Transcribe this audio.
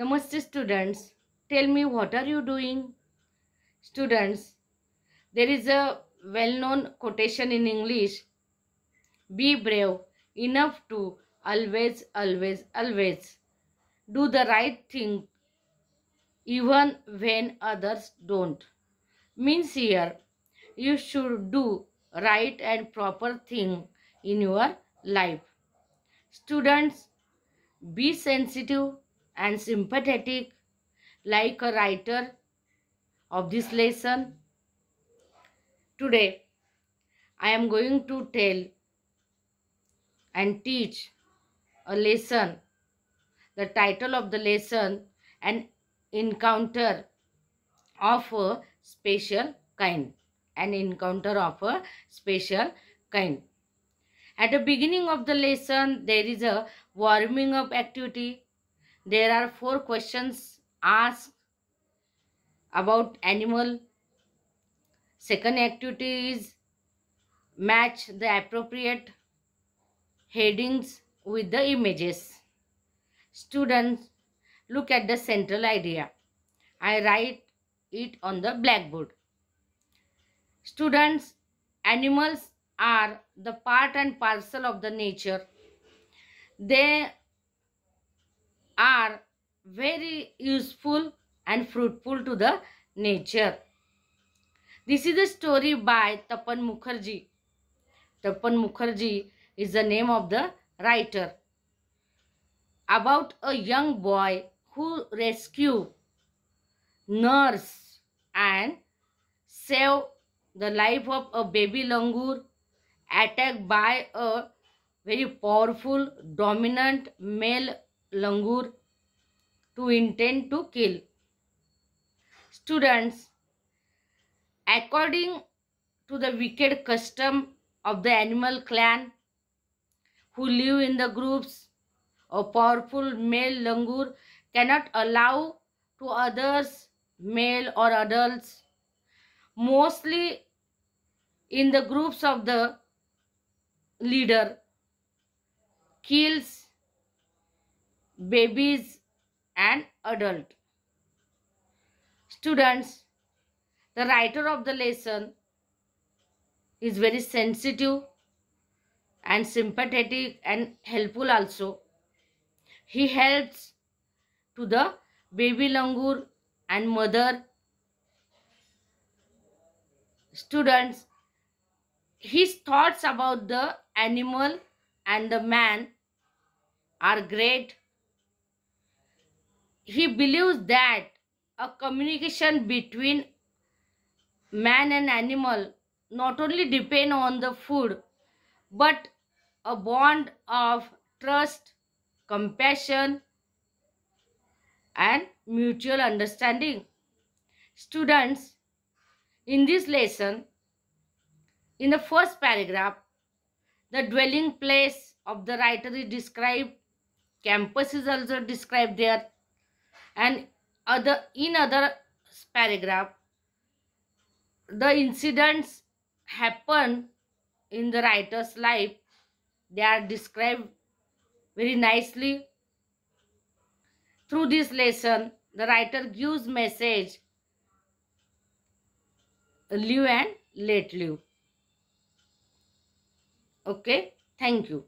Namaste students. Tell me what are you doing? Students, there is a well-known quotation in English. Be brave enough to always, always, always do the right thing even when others don't. Means here, you should do right and proper thing in your life. Students, be sensitive and sympathetic like a writer of this lesson. Today, I am going to tell and teach a lesson. The title of the lesson, An Encounter of a Special Kind. An Encounter of a Special Kind. At the beginning of the lesson, there is a warming up activity there are four questions asked about animal. Second activity is match the appropriate headings with the images. Students, look at the central idea. I write it on the blackboard. Students, animals are the part and parcel of the nature. They are very useful and fruitful to the nature. This is a story by Tapan Mukherjee. Tapan Mukherjee is the name of the writer. About a young boy who rescue, nurse and save the life of a baby langur attacked by a very powerful dominant male langur to intend to kill. Students, according to the wicked custom of the animal clan who live in the groups, a powerful male langur cannot allow to others, male or adults, mostly in the groups of the leader, kills babies and adult. Students, the writer of the lesson is very sensitive and sympathetic and helpful also. He helps to the baby langur and mother. Students, his thoughts about the animal and the man are great he believes that a communication between man and animal not only depend on the food but a bond of trust compassion and mutual understanding students in this lesson in the first paragraph the dwelling place of the writer is described campus is also described there and other in other paragraph the incidents happen in the writer's life they are described very nicely through this lesson the writer gives message live and let live okay thank you